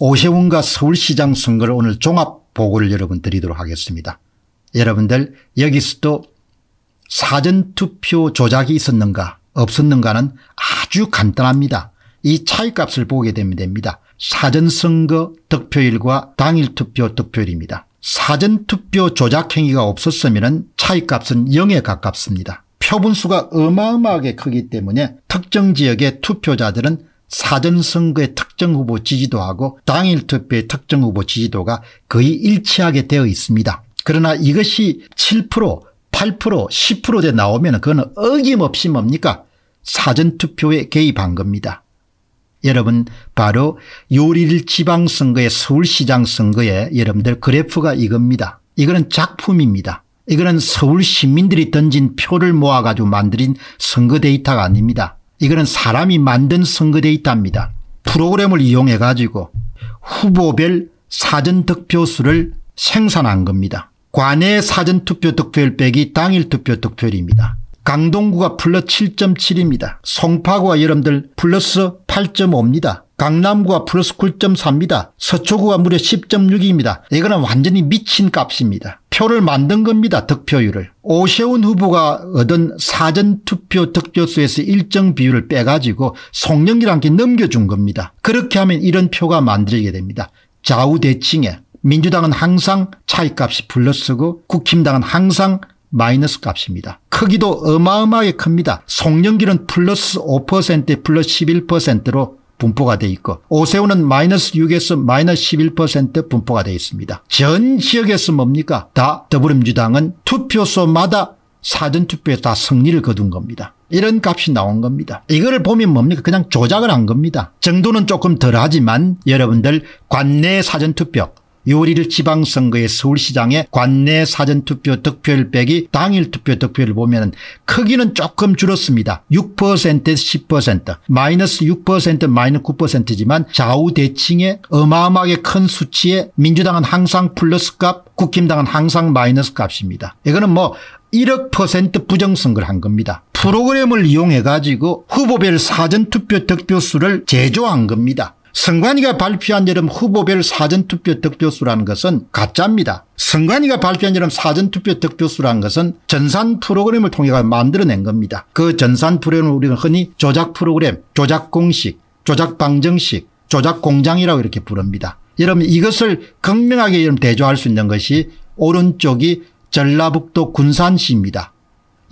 오세훈과 서울시장 선거를 오늘 종합 보고를 여러분 드리도록 하겠습니다. 여러분들 여기서도 사전투표 조작이 있었는가 없었는가는 아주 간단합니다. 이 차이값을 보게 되면 됩니다. 사전선거 득표율과 당일투표 득표율입니다. 사전투표 조작 행위가 없었으면 차이값은 0에 가깝습니다. 표분수가 어마어마하게 크기 때문에 특정 지역의 투표자들은 사전선거의 특정 후보 지지도하고 당일 투표의 특정 후보 지지도가 거의 일치하게 되어 있습니다. 그러나 이것이 7% 8% 10%대 나오면 그건 어김없이 뭡니까 사전투표에 개입한 겁니다. 여러분 바로 요리일 지방선거의 서울시장 선거에 여러분들 그래프가 이겁니다. 이거는 작품입니다. 이거는 서울 시민들이 던진 표를 모아가지고 만들인 선거 데이터가 아닙니다. 이거는 사람이 만든 선거데이터입니다. 프로그램을 이용해 가지고 후보별 사전 득표수를 생산한 겁니다. 관내 사전 투표 득표율 빼기 당일 투표 득표율입니다. 강동구가 플러 7.7입니다. 송파구와 여러분들 플러스 8.5입니다. 강남구가 플러스 9.4입니다. 서초구가 무려 10.6입니다. 이거는 완전히 미친 값입니다. 표를 만든 겁니다. 득표율을. 오세훈 후보가 얻은 사전투표 득표수에서 일정 비율을 빼가지고 송영길한테 넘겨준 겁니다. 그렇게 하면 이런 표가 만들어지게 됩니다. 좌우대칭에 민주당은 항상 차이값이 플러스고 국힘당은 항상 마이너스 값입니다. 크기도 어마어마하게 큽니다. 송영길은 플러스 5% 플러스 11%로 분포가 돼 있고 오세훈은 마이너스 6에서 마이너스 11% 분포가 돼 있습니다. 전 지역에서 뭡니까 다 더불어민주당은 투표소마다 사전투표에 다 승리를 거둔 겁니다. 이런 값이 나온 겁니다. 이거를 보면 뭡니까 그냥 조작을 한 겁니다. 정도는 조금 덜하지만 여러분들 관내 사전투표 요리를 지방선거에서울시장에 관내 사전투표 득표율 빼기 당일 투표 득표율을 보면 크기는 조금 줄었습니다. 6%에서 10% 마이너스 6% 마이너스 9%지만 좌우 대칭의 어마어마하게 큰 수치에 민주당은 항상 플러스 값 국힘당은 항상 마이너스 값입니다. 이거는 뭐 1억% 퍼센트 부정선거를 한 겁니다. 프로그램을 이용해 가지고 후보별 사전투표 득표수를 제조한 겁니다. 선관위가 발표한 여름 후보별 사전투표 득표수라는 것은 가짜입니다. 선관위가 발표한 여름 사전투표 득표수라는 것은 전산 프로그램을 통해 만들어낸 겁니다. 그 전산 프로그램을 우리는 흔히 조작 프로그램, 조작 공식, 조작 방정식, 조작 공장이라고 이렇게 부릅니다. 여러분 이것을 극명하게 대조할 수 있는 것이 오른쪽이 전라북도 군산시입니다.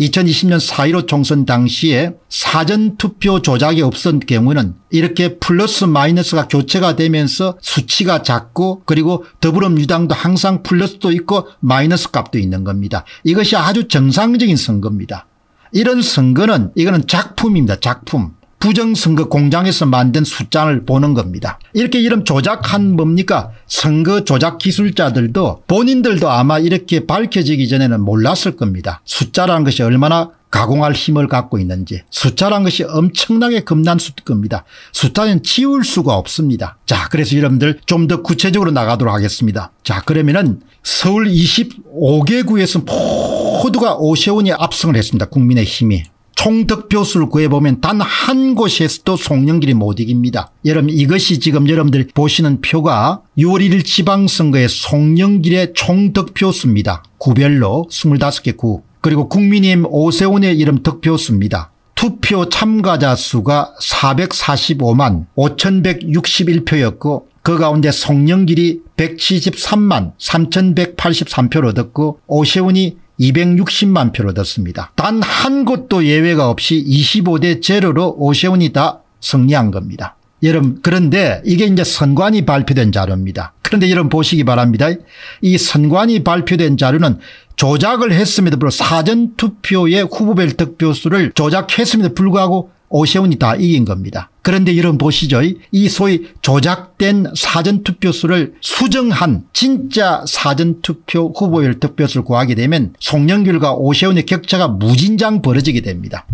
2020년 4.15 총선 당시에 사전투표 조작이 없은 경우는 이렇게 플러스 마이너스가 교체가 되면서 수치가 작고 그리고 더불어민주당도 항상 플러스도 있고 마이너스 값도 있는 겁니다. 이것이 아주 정상적인 선거입니다. 이런 선거는 이거는 작품입니다. 작품. 부정선거 공장에서 만든 숫자를 보는 겁니다. 이렇게 이름 조작한 겁니까 선거 조작 기술자들도 본인들도 아마 이렇게 밝혀지기 전에는 몰랐을 겁니다. 숫자라는 것이 얼마나 가공할 힘을 갖고 있는지 숫자란 것이 엄청나게 겁난 수입니다. 숫자는 치울 수가 없습니다. 자 그래서 여러분들 좀 더 구체적으로 나가도록 하겠습니다. 자 그러면은 서울 25개 구에서 모두가 오세훈이 압승을 했습니다. 국민의힘이. 총득표수를 구해보면 단 한 곳에서도 송영길이 못 이깁니다. 여러분 이것이 지금 여러분들 보시는 표가 6월 1일 지방선거의 송영길의 총득표수입니다. 구별로 25개 구 그리고 국민의힘 오세훈의 이름 득표수입니다. 투표 참가자 수가 445만 5161표였고 그 가운데 송영길이 173만 3183표를 얻었고 오세훈이 260만 표를 얻었습니다. 단 한 곳도 예외가 없이 25대 제로로 오세훈이 다 승리한 겁니다. 여러분 그런데 이게 이제 선관위 발표된 자료입니다. 그런데 여러분 보시기 바랍니다. 이 선관위 발표된 자료는 조작을 했음에도 불구하고 사전투표에 후보별 득표수를 조작했음에도 불구하고 오세훈이 다 이긴 겁니다. 그런데 여러분 보시죠. 이 소위 조작된 사전투표수를 수정한 진짜 사전투표 후보별 득표수를 구하게 되면 송영길과 오세훈의 격차가 무진장 벌어지게 됩니다.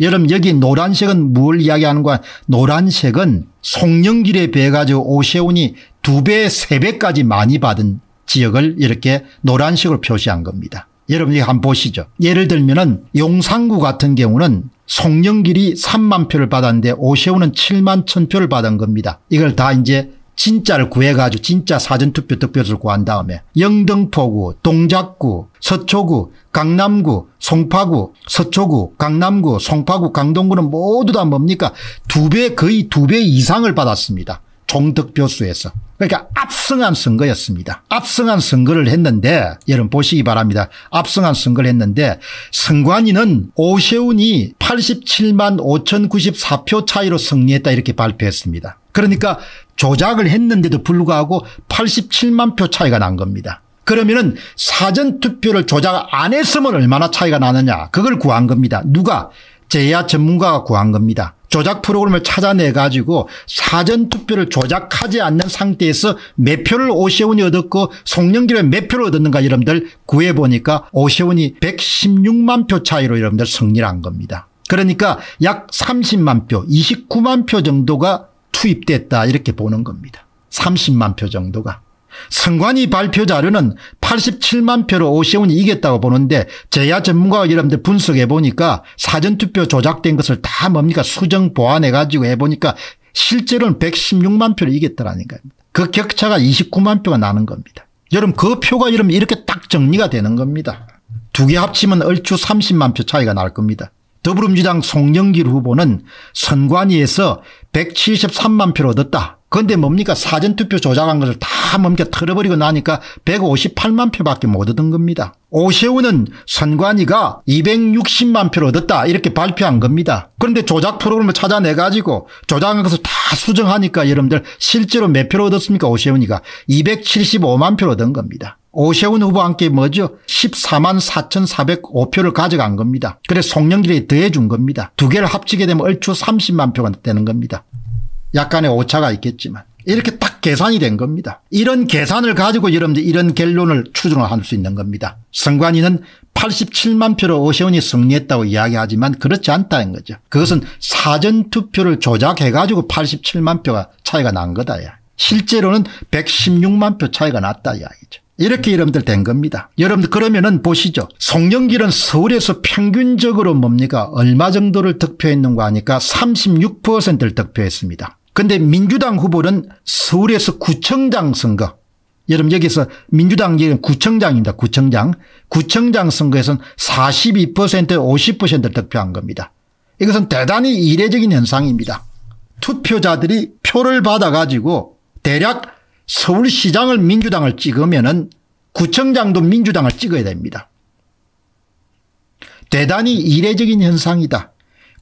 여러분 여기 노란색은 뭘 이야기하는 거야 노란색은 송영길에 비해 가지고 오세훈이 두 배 세배까지 많이 받은 지역을 이렇게 노란색으로 표시한 겁니다. 여러분 이거 한번 보시죠. 예를 들면 은 용산구 같은 경우는 송영길이 3만 표를 받았는데 오세훈은 7만 천 표를 받은 겁니다. 이걸 다 이제 진짜를 구해가지고 진짜 사전투표 득표수를 구한 다음에 영등포구, 동작구, 서초구, 강남구, 송파구, 서초구, 강남구, 송파구, 강동구는 모두 다 뭡니까 두 배 거의 두 배 이상을 받았습니다. 종득표수에서. 그러니까 압승한 선거였습니다. 압승한 선거를 했는데 여러분 보시기 바랍니다. 압승한 선거를 했는데 선관위는 오세훈이 87만 5,094표 차이로 승리했다 이렇게 발표했습니다. 그러니까 조작을 했는데도 불구하고 87만 표 차이가 난 겁니다. 그러면은 사전투표를 조작 안 했으면 얼마나 차이가 나느냐 그걸 구한 겁니다. 누가? 제야 전문가가 구한 겁니다. 조작 프로그램을 찾아내 가지고 사전 투표를 조작하지 않는 상태에서 몇 표를 오세훈이 얻었고 송영길은 몇 표를 얻었는가 여러분들 구해보니까 오세훈이 116만 표 차이로 여러분들 승리를 한 겁니다. 그러니까 약 30만 표 29만 표 정도가 투입됐다 이렇게 보는 겁니다. 30만 표 정도가. 선관위 발표 자료는 87만 표로 오세훈이 이겼다고 보는데 제야 전문가가 여러분들 분석해 보니까 사전투표 조작된 것을 다 뭡니까 수정 보완해 가지고 해보니까 실제로는 116만 표를 이겼더라는 겁니다. 그 격차가 29만 표가 나는 겁니다. 여러분 그 표가 이러면 이렇게 딱 정리가 되는 겁니다. 두 개 합치면 얼추 30만 표 차이가 날 겁니다. 더불어민주당 송영길 후보는 선관위에서 173만 표를 얻었다. 근데 뭡니까 사전투표 조작한 것을 다 뭡니까 털어버리고 나니까 158만 표밖에 못 얻은 겁니다. 오세훈은 선관위가 260만 표를 얻었다 이렇게 발표한 겁니다. 그런데 조작 프로그램을 찾아내가지고 조작한 것을 다 수정하니까 여러분들 실제로 몇 표를 얻었습니까 오세훈이가 275만 표를 얻은 겁니다. 오세훈 후보와 함께 뭐죠? 14만 4,405표를 가져간 겁니다. 그래서 송영길이 더해준 겁니다. 두 개를 합치게 되면 얼추 30만 표가 되는 겁니다. 약간의 오차가 있겠지만 이렇게 딱 계산이 된 겁니다. 이런 계산을 가지고 여러분들 이런 결론을 추정을 할수 있는 겁니다. 선관위는 87만 표로 오세훈이 승리했다고 이야기하지만 그렇지 않다는 거죠. 그것은 사전투표를 조작해가지고 87만 표가 차이가 난 거다. 야. 실제로는 116만 표 차이가 났다 이야기죠. 이렇게 여러분들 된 겁니다. 여러분들 그러면은 보시죠. 송영길은 서울에서 평균적으로 뭡니까 얼마 정도를 득표했는가 하니까 36%를 득표했습니다. 근데 민주당 후보는 서울에서 구청장 선거. 여러분 여기서 민주당 구청장입니다. 구청장. 구청장 선거에서는 4 2 50%를 득표한 겁니다. 이것은 대단히 이례적인 현상입니다. 투표자들이 표를 받아가지고 대략 서울시장을 민주당을 찍으면 은 구청장도 민주당을 찍어야 됩니다. 대단히 이례적인 현상이다.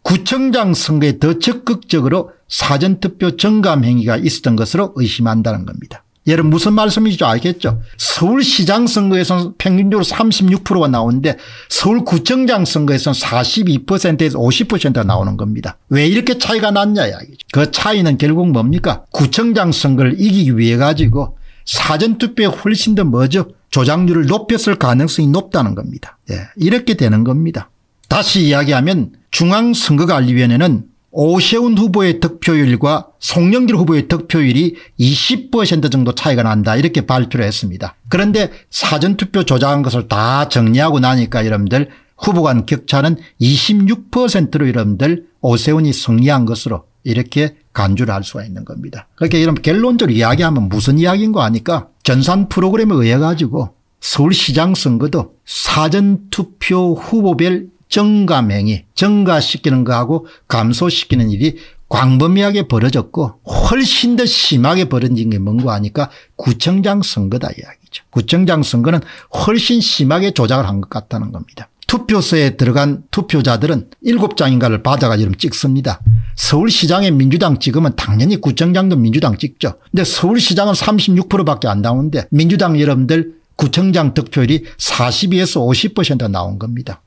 구청장 선거에 더 적극적으로 사전투표 정감 행위가 있었던 것으로 의심한다는 겁니다. 여러분 무슨 말씀인지 알겠죠? 서울시장 선거에서는 평균적으로 36%가 나오는데 서울구청장 선거에서는 42%에서 50%가 나오는 겁니다. 왜 이렇게 차이가 났냐 이야기죠. 그 차이는 결국 뭡니까? 구청장 선거를 이기기 위해 가지고 사전투표에 훨씬 더 뭐죠? 조작률을 높였을 가능성이 높다는 겁니다. 예, 이렇게 되는 겁니다. 다시 이야기하면 중앙선거관리위원회는 오세훈 후보의 득표율과 송영길 후보의 득표율이 20% 정도 차이가 난다 이렇게 발표를 했습니다. 그런데 사전투표 조작한 것을 다 정리하고 나니까 여러분들 후보 간 격차는 26%로 여러분들 오세훈이 승리한 것으로 이렇게 간주를 할 수가 있는 겁니다. 그렇게 그러니까 여러분 결론적으로 이야기하면 무슨 이야기인 거 아니까 전산 프로그램에 의해 가지고 서울시장 선거도 사전투표 후보별 정감행위 증가시키는 거하고 감소시키는 일이 광범위하게 벌어졌고 훨씬 더 심하게 벌어진 게뭔가 하니까 구청장 선거다 이야기죠. 구청장 선거는 훨씬 심하게 조작을 한 것 같다는 겁니다. 투표소에 들어간 투표자들은 7장인가를 받아가지고 찍습니다. 서울시장의 민주당 찍으면 당연히 구청장도 민주당 찍죠. 근데 서울시장은 36%밖에 안 나오는데 민주당 여러분들 구청장 득표율이 42에서 50% 나온 겁니다.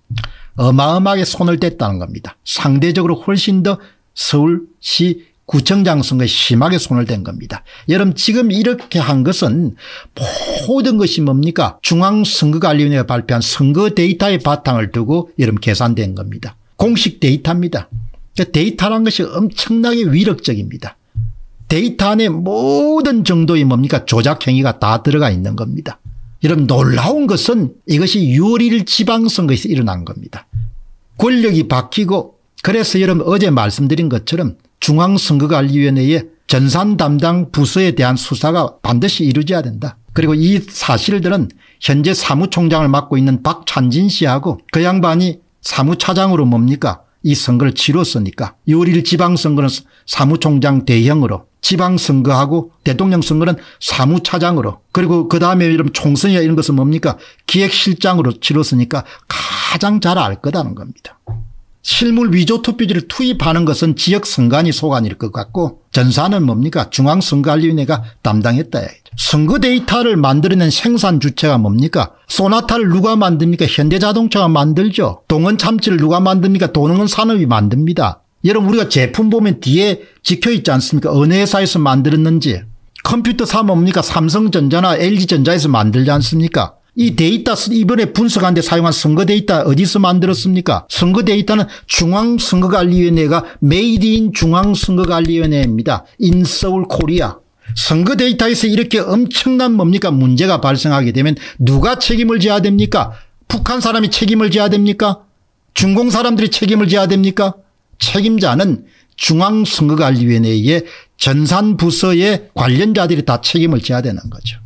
어마어마하게 손을 뗐다는 겁니다. 상대적으로 훨씬 더 서울시 구청장 선거에 심하게 손을 댄 겁니다. 여러분 지금 이렇게 한 것은 모든 것이 뭡니까 중앙선거관리위원회가 발표한 선거 데이터의 바탕을 두고 여러분 계산된 겁니다. 공식 데이터입니다. 데이터란 것이 엄청나게 위력적입니다. 데이터 안에 모든 정도의 뭡니까 조작 행위가 다 들어가 있는 겁니다. 여러분 놀라운 것은 이것이 6월 1일 지방선거에서 일어난 겁니다. 권력이 바뀌고 그래서 여러분 어제 말씀드린 것처럼 중앙선거관리위원회의 전산 담당 부서에 대한 수사가 반드시 이루어져야 된다. 그리고 이 사실들은 현재 사무총장을 맡고 있는 박찬진 씨하고 그 양반이 사무차장으로 뭡니까 이 선거를 치뤘으니까 6월 1일 지방선거는 사무총장 대형으로 지방선거하고 대통령 선거는 사무차장으로 그리고 그다음에 이런 총선이나 이런 것은 뭡니까 기획실장으로 치렀으니까 가장 잘 알 거다는 겁니다. 실물 위조 투표지를 투입하는 것은 지역 선관위 소관일 것 같고 전사는 뭡니까 중앙선거관리위원회가 담당했다. 선거 데이터를 만들어낸 생산 주체가 뭡니까 소나타를 누가 만듭니까 현대자동차가 만들죠 동원 참치를 누가 만듭니까 도능은 산업이 만듭니다 여러분 우리가 제품 보면 뒤에 찍혀있지 않습니까? 어느 회사에서 만들었는지. 컴퓨터 사 뭡니까? 삼성전자나 LG전자에서 만들지 않습니까? 이 데이터 이번에 분석한 데 사용한 선거 데이터 어디서 만들었습니까? 선거 데이터는 중앙선거관리위원회가 메이드 인 중앙선거관리위원회입니다. 인 서울 코리아. 선거 데이터에서 이렇게 엄청난 뭡니까 문제가 발생하게 되면 누가 책임을 져야 됩니까? 북한 사람이 책임을 져야 됩니까? 중공 사람들이 책임을 져야 됩니까? 책임자는 중앙선거관리위원회의 전산부서의 관련자들이 다 책임을 져야 되는 거죠.